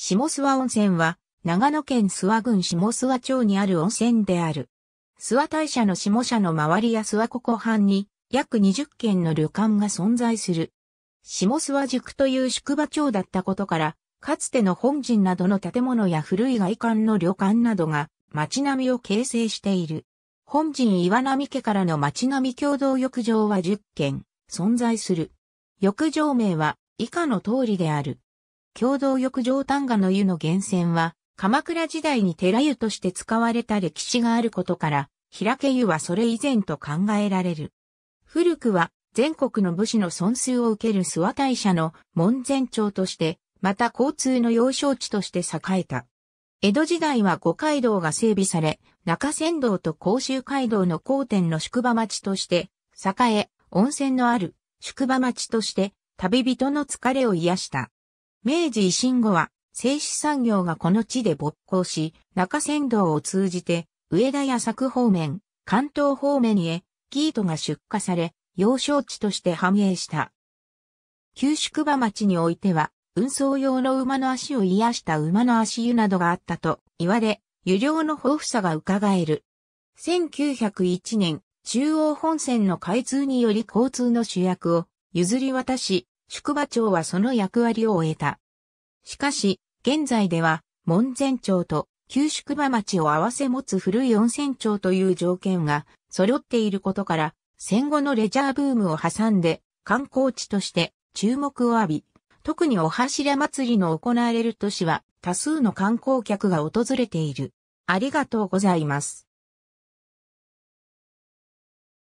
下諏訪温泉は、長野県諏訪郡下諏訪町にある温泉である。諏訪大社の下社の周りや諏訪湖湖畔に、約20軒の旅館が存在する。下諏訪宿という宿場町だったことから、かつての本陣などの建物や古い外観の旅館などが、町並みを形成している。本陣岩波家からの町並み共同浴場は10軒存在する。浴場名は以下の通りである。共同浴場丹賀の湯の源泉は、鎌倉時代に寺湯として使われた歴史があることから、平家湯はそれ以前と考えられる。古くは全国の武士の損数を受ける諏訪大社の門前町として、また交通の要衝地として栄えた。江戸時代は五街道が整備され、中山道と甲州街道の交点の宿場町として、栄え、温泉のある宿場町として、旅人の疲れを癒した。明治維新後は、製紙産業がこの地で勃興し、中山道を通じて、上田や佐久方面、関東方面へ、キートが出荷され、要少地として繁栄した。旧宿場町においては、運送用の馬の足を癒した馬の足湯などがあったと言われ、湯量の豊富さが伺える。1901年、中央本線の開通により交通の主役を譲り渡し、宿場町はその役割を終えた。しかし、現在では、門前町と旧宿場町を合わせ持つ古い温泉町という条件が揃っていることから、戦後のレジャーブームを挟んで観光地として注目を浴び、特にお柱祭りの行われる都市は多数の観光客が訪れている。ありがとうございます。